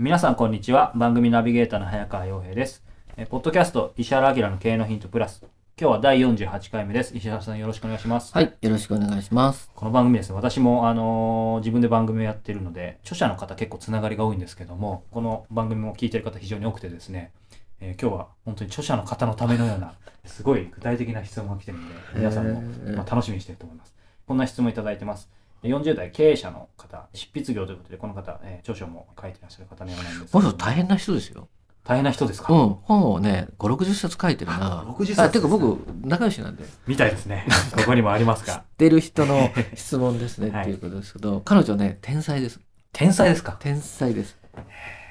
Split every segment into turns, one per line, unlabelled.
皆さんこんにちは。番組ナビゲーターの早川洋平です。えポッドキャスト、石原明の経営のヒントプラス。今日は第48回目です。石原さんよろしくお願
いします。はい、よろしくお願いします。こ
の番組ですね、私もあのー自分で番組をやってるので、著者の方結構つながりが多いんですけども、この番組も聞いてる方非常に多くてですね、えー今日は本当に著者の方のためのような、すごい具体的な質問が来てるので、皆さんも、まあ楽しみにしてると思います。こんな質問いただいてます。40代経営者の方、執筆業ということで、この方、えー、著書も書いてらっしゃる方の
ようなんですこの大変な人ですよ。大変な人ですか、うん、本をね、5、60冊書いてるな。60冊、ね、あ、てか僕、仲良しなんで。みたいですね。ここにもありますか。知ってる人の質問ですね、っていうことですけど、彼女ね、天才です。天才ですか天才です。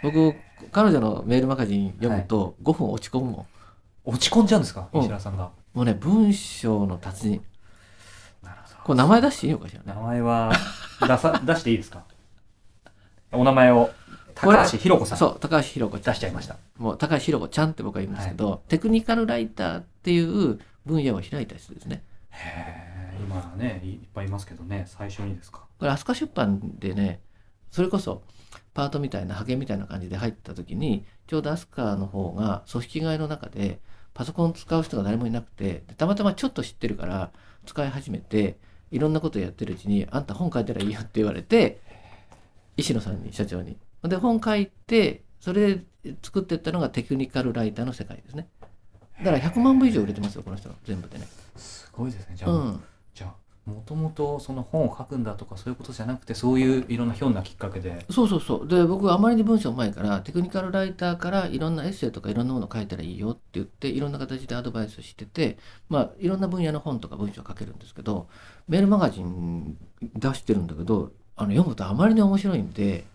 僕、彼女のメールマガジン読むと、5分落ち込むもん。はい、落ち込んじゃうんですか、石田さんが。もうね、文章の達人。これ名前出していいのかしらね名前は出さ 出していいですかお名前を高橋ひろ子さんそう高橋ひろ子出しちゃいましたもう高橋ひろ子ちゃんって僕は言いますけど、はい、テクニカルライターっていう分野を開いた人ですね
へえ今ねいっぱいいますけどね
最初にですかこれ飛鳥出版でねそれこそパートみたいな派遣みたいな感じで入った時にちょうど飛鳥の方が組織外の中でパソコン使う人が誰もいなくてたまたまちょっと知ってるから使い始めていろんなことやってるうちに、あんた本書いたらいいよって言われて、石野さんに、社長に。で、本書いて、それで作っていったのがテクニカルライターの世界ですね。だから100万部以上売れてますよ、この人は、全部でね。すごいですね、じゃあ。うん、じゃあもともとその
本を書くんだとかそういうことじゃなくてそういういろんなひょんなきっかけで
そうそうそうで僕あまりに文章うまいからテクニカルライターからいろんなエッセイとかいろんなもの書いたらいいよって言っていろんな形でアドバイスしててまあいろんな分野の本とか文章を書けるんですけどメールマガジン出してるんだけどあの読むとあまりに面白いんで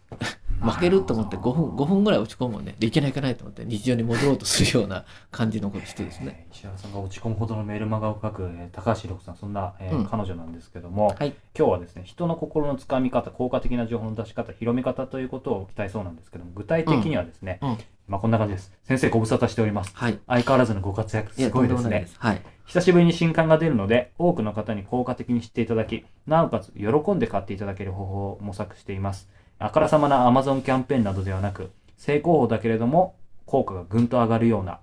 負けると思って5分 ,5 分ぐらい落ち込むんででいけないいけないと思って日常に戻ろうとするような 感じのことしてですね、石
原さんが落ち込むほどのメールマガを書く、えー、高橋六さんそんな、えー、うん、彼女なんですけども、はい、今日はですね人の心のつかみ方効果的な情報の出し方広め方ということを期待そうなんですけども具体的にはですね、うんうん、まあ、こんな感じです。先生、ご無沙汰しております。はい。相変わらずのご活躍、すごいですね。いすはい。久しぶりに新刊が出るので、多くの方に効果的に知っていただき、なおかつ喜んで買っていただける方法を模索しています。あからさまな Amazon キャンペーンなどではなく、正攻法だけれども、効果がぐんと上がるような、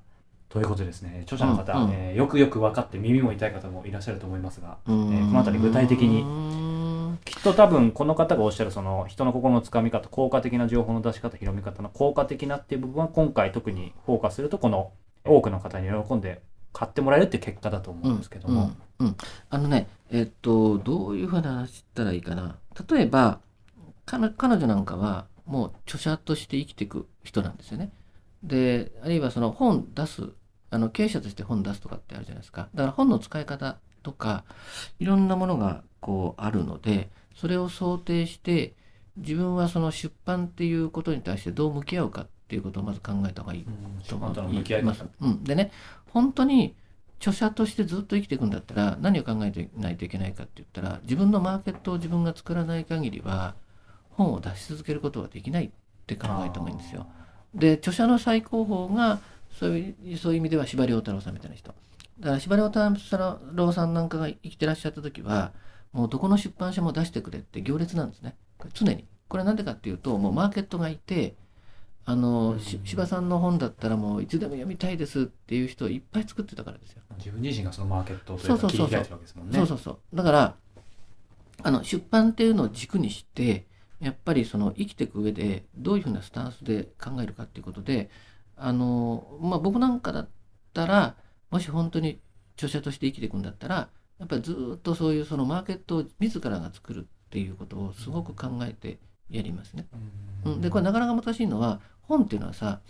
ということですね。著者の方、うんうん、えー、よくよく分かって耳も痛い方もいらっしゃると思いますが、えー、このあたり具体的にきっと多分この方がおっしゃるその人の心のつかみ方効果的な情報の出し方広め方の効果的なっていう部分は今回特にフォーカスするとこの多くの方に喜んで買
ってもらえるって結果だと思うんですけども。うん、うん、あのねえっとどういうふうな話したらいいかな例えば彼女なんかはもう著者として生きていく人なんですよね。であるいはその本出すあの経営者として本出すとかってあるじゃないですかだから本の使い方とかいろんなものがこうあるのでそれを想定して自分はその出版っていうことに対してどう向き合うかっていうことをまず考えた方がいいと思います。うん、でね本当に著者としてずっと生きていくんだったら何を考えてないといけないかって言ったら自分のマーケットを自分が作らない限りは本を出し続けることはできないって考えた方がいいんですよ。で著者の最高峰がそういう意味では司馬太郎さんみたいな人。だから司馬太郎さんなんかが生きてらっしゃった時はもうどこの出版社も出してくれって行列なんですね常にこれなんでかっていうともうマーケットがいてあの、うん、司馬さんの本だったらもういつでも読みたいですっていう人をいっぱい作ってたからですよ
自分自身がそのマーケットというか切り開いてるわけですもんねそうそうそ
うだからあの出版っていうのを軸にしてやっぱりその生きていく上でどういうふうなスタンスで考えるかっていうことであの、まあ、僕なんかだったらもし本当に著者として生きていくんだったらやっぱりずっとそういうそのマーケットを自らが作るっていうことをすごく考えてやりますね。うん、でこれなかなか難しいのは本っていうのはさ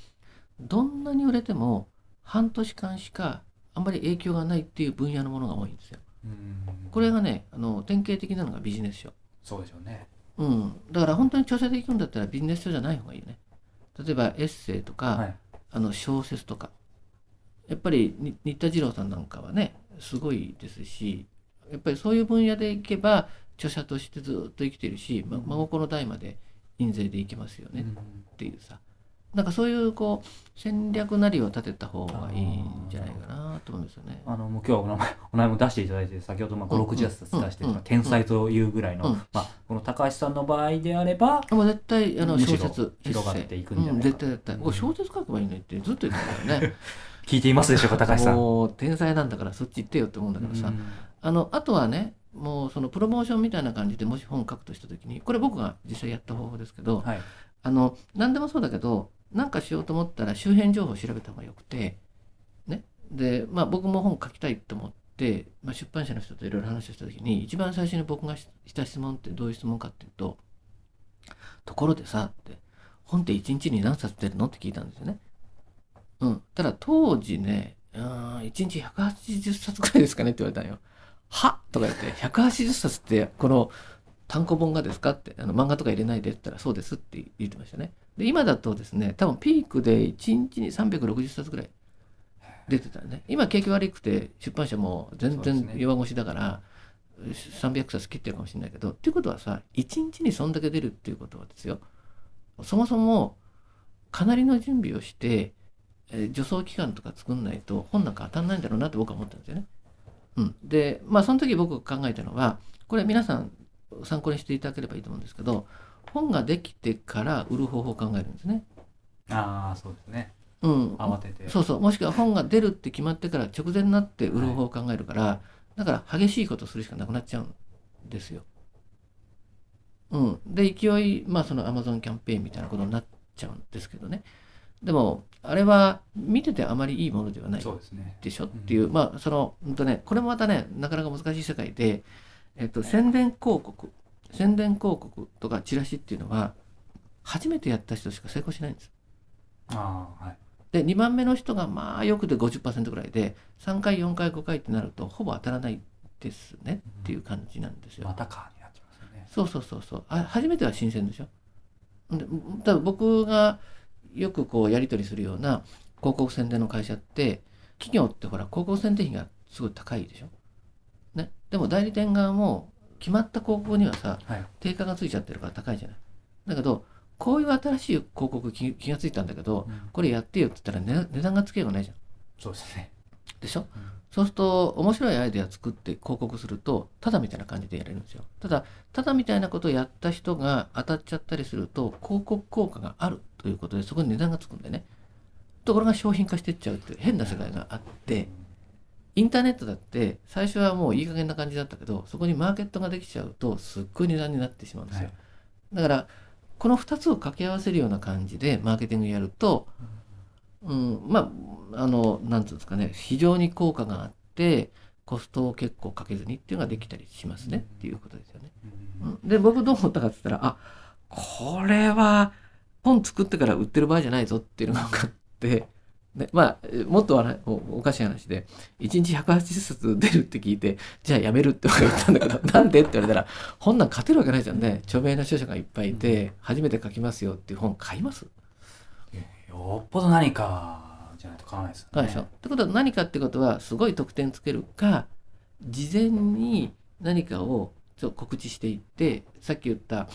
どんなに売れても半年間しかあんまり影響がないっていう分野のものが多いんですよ。これがねあの典型的なのがビジネス書。そうでしょうね。うん、だから本当に調査できるんだったらビジネス書じゃない方がいいよね。例えばエッセイとか、はい、あの小説とかやっぱり新田次郎さんなんかはねすごいですしやっぱりそういう分野でいけば著者としてずっと生きてるし、ま、孫子の代まで印税でいけますよねっていうさ、うん、なんかそういうこう戦略なりを立てた方がいいんじゃないかなと思うん
ですよね。あのもう今日はお名前お名前も出していただいて先ほどまあ56冊出して、うんうん、天才というぐらいの、うん、まあ、この高橋さんの場合であればもう絶対あの小説広がっていくんじゃな
いか、うん、絶対絶対、うん、小説書けばいいねってずっと言ってたよね。聞いていますでしょうか高橋さんもう天才なんだからそっち行ってよって思うんだけどさ、あのあとはねもうそのプロモーションみたいな感じでもし本を書くとした時にこれ僕が実際やった方法ですけど、はい、あの何でもそうだけど何かしようと思ったら周辺情報を調べた方がよくて、ね、で、まあ、僕も本書きたいと思って、まあ、出版社の人といろいろ話をした時に一番最初に僕がした質問ってどういう質問かっていうと「ところでさ」って「本って1日に何冊出るの?」って聞いたんですよね。うん。ただ当時ね、うん、1日180冊くらいですかねって言われたのよ。はとか言って、180冊ってこの単行本がですかって、あの漫画とか入れないでって言ったらそうですって言ってましたね。で、今だとですね、多分ピークで1日に360冊くらい出てたね。今景気悪くて出版社も全然弱腰だから、ね、300冊切ってるかもしれないけど、っていうことはさ、1日にそんだけ出るっていうことはですよ。そもそもかなりの準備をして、え助走期間とか作んないと本なんか当たんないんだろうなって僕は思ったんですよね。うん、でまあその時僕考えたのはこれ皆さん参考にしていただければいいと思うんですけど本ができてから売る方法を考えるんですね。ああそうですね。うん、慌ててそうそうもしくは本が出るって決まってから直前になって売る方法を考えるから、はい、だから激しいことするしかなくなっちゃうんですよ。うん、で勢いまあそのアマゾンキャンペーンみたいなことになっちゃうんですけどね。でもあれは見ててあまりいいものではないでしょっていう、ねうん、まあそのんとねこれもまたねなかなか難しい世界で、えっと、宣伝広告宣伝広告とかチラシっていうのは初めてやった人しか成功しないんです。あはい、で2番目の人がまあよくて50%ぐらいで3回4回5回ってなるとほぼ当たらないですねっていう感じなんですよ。またかになっちゃいますよね。そうそうそうそうあ初めては新鮮でしょ。で多分僕がよくこうやり取りするような広告宣伝の会社って企業ってほら広告宣伝費がすごい高いでしょ。ね、でも代理店側も決まった広告にはさ、はい、定価がついちゃってるから高いじゃない。だけどこういう新しい広告気がついたんだけど、うん、これやってよって言ったら値段がつけようがないじゃん。そうですね。でしょ、うん、そうすると面白いアイデア作って広告するとただみたいな感じでやれるんですよただただみたいなことをやった人が当たっちゃったりすると広告効果があるということでそこに値段がつくんでねところが商品化してっちゃうっていう変な世界があってインターネットだって最初はもういい加減な感じだったけどそこにマーケットができちゃうとすっごい値段になってしまうんですよ、はい、だからこの2つを掛け合わせるような感じでマーケティングやると、うんうん、まああの何て言うんですかね非常に効果があってコストを結構かけずにっていうのができたりしますねっていうことですよね。うん、で僕どう思ったかって言ったらあこれは本作ってから売ってる場合じゃないぞっていうのが分かって。ね、まあ、もっとおかしい話で、1日180冊出るって聞いて、じゃあやめるって僕言ったんだけど、なんでって言われたら、本なん勝てるわけないじゃんね。著名な著者がいっぱいいて、初めて書きますよっていう本買いますよっぽど何かじゃないと買わないですよね。でしょってことは何かってことはすごい得点つけるか事前に何かをちょ告知していってさっき言った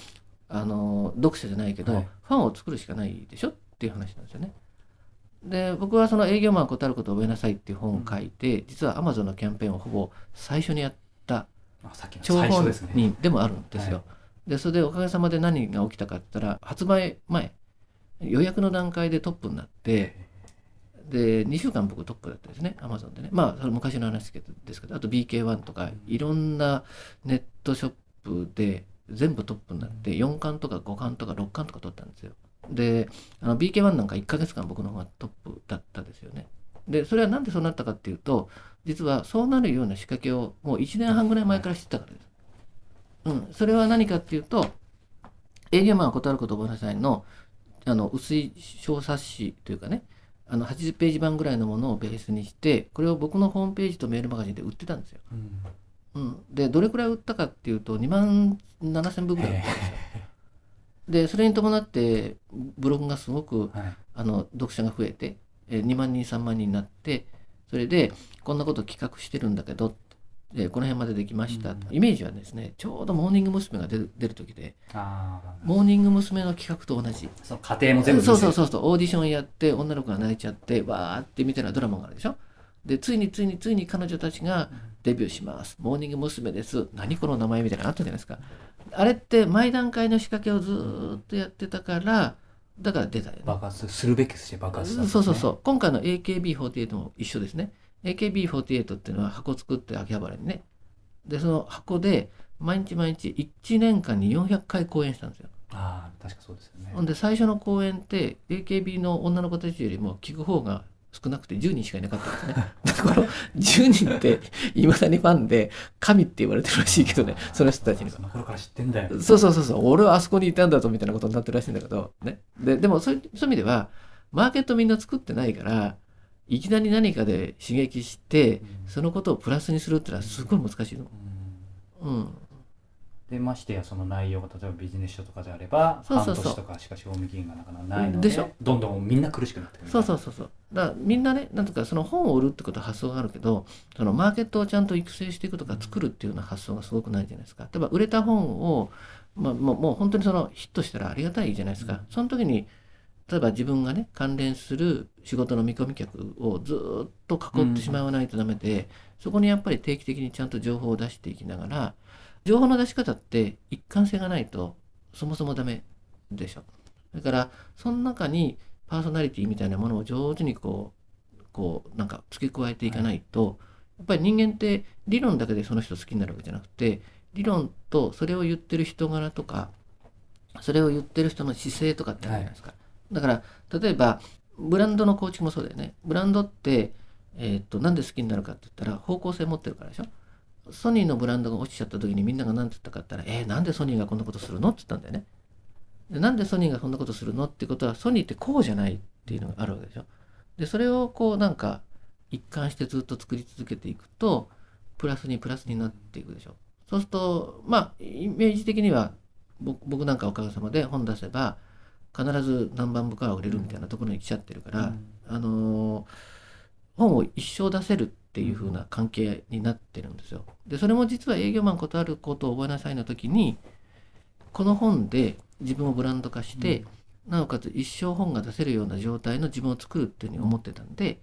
あの読者じゃないけど、はい、ファンを作るしかないでしょっていう話なんですよね。で僕はその「営業マン断ることを覚えなさい」っていう本を書いて、うん、実はアマゾンのキャンペーンをほぼ最初にやった張本人でもあるんですよ。はい、でそれでおかげさまで何が起きたかって言ったら発売前予約の段階でトップになって、で、2週間僕トップだったですね、アマゾンでね。まあ、それ昔の話ですけど、あと BK1 とか、いろんなネットショップで全部トップになって、4巻とか5巻とか6巻とか取ったんですよ。で、BK1 なんか1ヶ月間僕の方がトップだったですよね。で、それはなんでそうなったかっていうと、実はそうなるような仕掛けをもう1年半ぐらい前から知ってたからです。うん、それは何かっていうと、営業マンは断ることごめんなさいのあの薄い小冊子というかねあの80ページ版ぐらいのものをベースにしてこれを僕のホームページとメールマガジンで売ってたんですよ。うん、うん、でどれくらい売ったかっていうと2万7,000部ぐらい売ったんですよ。でそれに伴ってブログがすごく、はい、あの読者が増えて2万人3万人になってそれでこんなこと企画してるんだけどえこの辺までできました、イメージはですねちょうどモーニング娘。が出る出る時でモーニング娘。の企画と同じそ家庭も全部そうそうそうそうオーディションやって女の子が泣いちゃってわーってみたいなドラマがあるでしょでついについについに彼女たちがデビューします、モーニング娘。です何この名前みたいなのあったじゃないですかあれって毎段階の仕掛けをずっとやってたからだから出たよ、ね、爆発するべきして爆発ね、そうそうそう今回の AKB48 も一緒ですね AKB48 っていうのは箱作って秋葉原にね。で、その箱で毎日毎日1年間に400回公演したんですよ。ああ、確かそうですよね。ほんで最初の公演って AKB の女の子たちよりも聞く方が少なくて10人しかいなかったんですね。だから10人っていまだにファンで神って言われてるらしいけどね、その人たちには。その頃から知っ
てんだよ。そうそう
そうそう、俺はあそこにいたんだとみたいなことになってるらしいんだけど、ね。ででもそういう意味では、マーケットみんな作ってないから、いきなり何かで刺激して、そのことをプラスにするってのはすごい難しいの。うん、
でましてやその内容が例えばビジネス書とかであれば半年とかしか賞味期限がなかなかないのででしょどんどんみんな苦
しくなってくるそうそうそうそうだからみんなねなんとかその本を売るってことは発想があるけどそのマーケットをちゃんと育成していくとか作るっていうような発想がすごくないじゃないですか例えば売れた本を、まあ、もう本当にそのヒットしたらありがたいじゃないですか、その時に例えば自分がね関連する仕事の見込み客をずっと囲ってしまわないとダメで、うん、そこにやっぱり定期的にちゃんと情報を出していきながら情報の出し方って一貫性がないとそもそもダメでしょ。だからその中にパーソナリティみたいなものを上手にこうこうなんか付け加えていかないと、はい、やっぱり人間って理論だけでその人好きになるわけじゃなくて理論とそれを言ってる人柄とかそれを言ってる人の姿勢とかってあるじゃないですか。はいだから例えばブランドの構築もそうだよねブランドって、えー、っとなんで好きになるかって言ったら方向性持ってるからでしょソニーのブランドが落ちちゃった時にみんなが何て言ったかって言ったら「えー、なんでソニーがこんなことするの?」って言ったんだよね。なんでソニーがそんなことするのってことはソニーってこうじゃないっていうのがあるわけでしょ。でそれをこうなんか一貫してずっと作り続けていくとプラスにプラスになっていくでしょ。そうするとまあイメージ的には僕なんかおかげさまで本出せば必ず何番部かは売れるみたいなところに来ちゃってるから、あの本を一生出せるっていう風な関係になってるんですよ。でそれも実は営業マンことあることを覚えなさいの時にこの本で自分をブランド化して、うん、なおかつ一生本が出せるような状態の自分を作るっていうふうに思ってたんで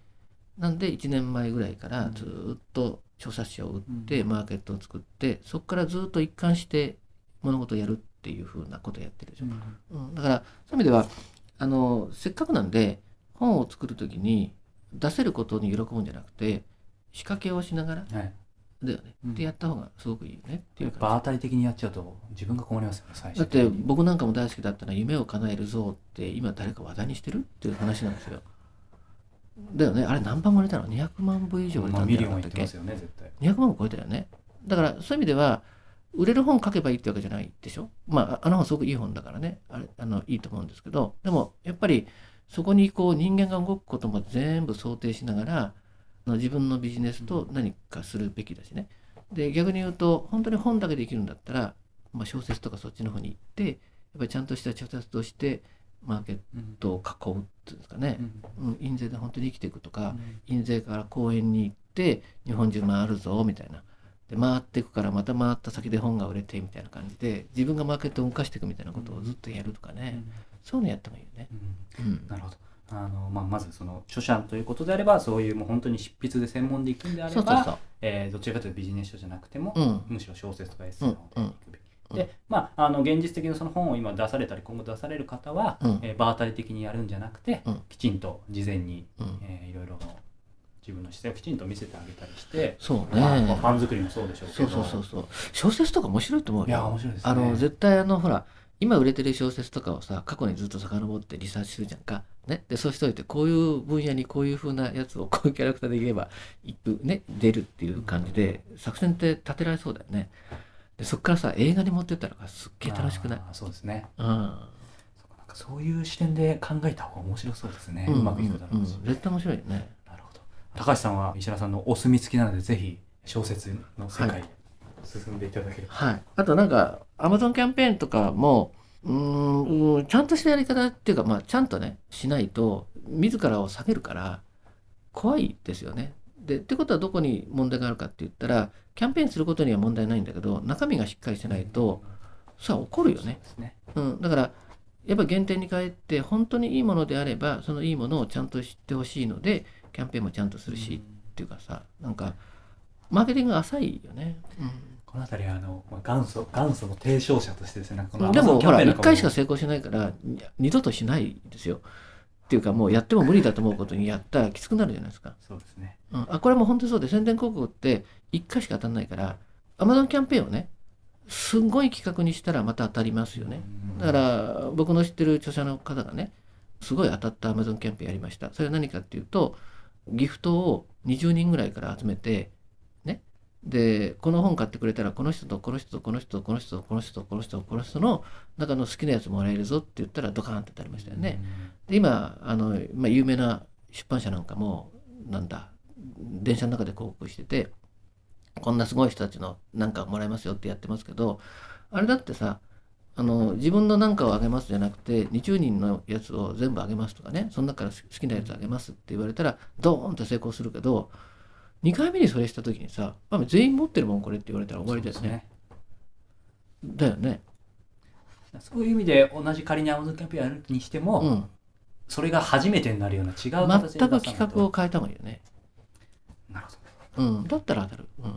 なんで1年前ぐらいからずっと著作者を売って、マーケットを作ってそこからずっと一貫して物事をやるっていうふうなことをやってるでしょ。うん、うん、だからそういう意味ではあのせっかくなんで本を作る時に出せることに喜ぶんじゃなくて仕掛けをしながら、はいだよね、でやった方がすごくいいよねっていう場当たり的にやっちゃうと自分が困りますよ最初だって僕なんかも大好きだったのは夢を叶えるぞって今誰か話題にしてるっていう話なんですよだよねあれ何番も売れたの200万部以上売れたんじゃなかったっけ、まあ、ね、200万部超えたよねだからそういう意味では売れる本書けばいいってわけじゃないでしょまあ、あの本すごくいい本だからね、あれ、あの、いいと思うんですけど、でも、やっぱり、そこにこう、人間が動くことも全部想定しながら、自分のビジネスと何かするべきだしね。で、逆に言うと、本当に本だけできるんだったら、まあ、小説とかそっちの方に行って、やっぱりちゃんとした著作として、マーケットを囲うっていうんですかね、うん、印税で本当に生きていくとか、印税から公園に行って日本中回るぞみたいなで回っていくからまた回った先で本が売れてみたいな感じで自分がマーケットを動かしていくみたいなことをずっとやるとかね、うん、そういうのやってもいいよね。うんなるほ
どあのまあ、まずその著者ということであればそういうもう本当に執筆で専門でいくんであればそうそえー、どちらかというとビジネス書じゃなくても、うん、むしろ小説とかエッセイ
ので
まあ、あの現実的にその本を今出されたり今後出される方は、うん、えー、場当たり的にやるんじゃなくて、きちんと事前に、うん、えー、いろいろ自分の姿勢をきちんと見せてあげたりしてそうね、まあ、ファン作りもそうでしょうけどそうそうそう小説とか面白いと思うよいや面白いです、ね、あの
絶対あのほら今売れてる小説とかをさ過去にずっと遡ってリサーチするじゃんか、ね、でそうしといてこういう分野にこういうふうなやつをこういうキャラクターでいれば一風、ね、出るっていう感じで作戦って立てられそうだよねでそっからさ映画に持ってったのがすっげえ楽しくないそうですねうんそういう視点で考えた方が面白
そうですね、うまくいくだろうし、うん、絶対面白いよね高橋さんは石田さんのお墨付きなのでぜひ小説の世界、進んでいただければ、は
い、はい、あとなんかアマゾンキャンペーンとかもうんちゃんとしたやり方っていうか、まあ、ちゃんとねしないと自らを下げるから怖いですよね。でってことはどこに問題があるかって言ったらキャンペーンすることには問題ないんだけど中身がしっかりしてないと、それは怒るよね。うねうん、だからやっぱ原点に変えて本当にいいものであればそのいいものをちゃんと知ってほしいのでキャンペーンもちゃんとするし、っていうかさなんかマーケティング浅いよね。うんこの辺りはあの元
祖元祖の
提唱者としてですねでもほら1回しか成功しないから二度としないですよ。っていうかもうやっても無理だと思うことにやったらきつくなるじゃないですか。そうですね、うん、あこれも本当にそうで宣伝広告って1回しか当たらないからアマゾンキャンペーンをねすごい企画にしたらまた当たりますよね。だから僕の知ってる著者の方がねすごい当たったアマゾンキャンペーンやりました。それは何かっていうとギフトを20人ぐらいから集めて、ね。で、この本買ってくれたら、この人とこの人とこの人とこの人とこの人とこの人とこの人の中の好きなやつもらえるぞって言ったらドカーンってなりましたよね。で、今、あの、まあ、有名な出版社なんかも、なんだ、電車の中で広告してて、こんなすごい人たちのなんかもらえますよってやってますけど、あれだってさ、あの自分の何かをあげますじゃなくて20人のやつを全部あげますとかねその中から好きなやつあげますって言われたらドーンと成功するけど2回目にそれした時にさ、まあ、全員持ってるもんこれって言われたら終わりですね。ねだよね。
そういう意味で同じ仮にアマゾンキャンペーンやるにしても、うん、それが
初めてになるような違う形で全く企画を変えた方がいいよね。なるほど。うん、だったら当たる。うん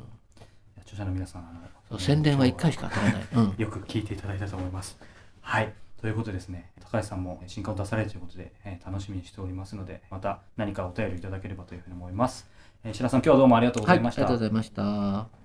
聴者の皆さんあ
の宣伝は1回しか当たらない、よく聞いて
いただいたと思います。はいということですね高橋さんも新刊を出されるということで、えー、楽しみにしておりますのでまた何かお便りいただければというふうに思います、えー、白さん今日はどうもありがとうございました、はい、ありが
とうございました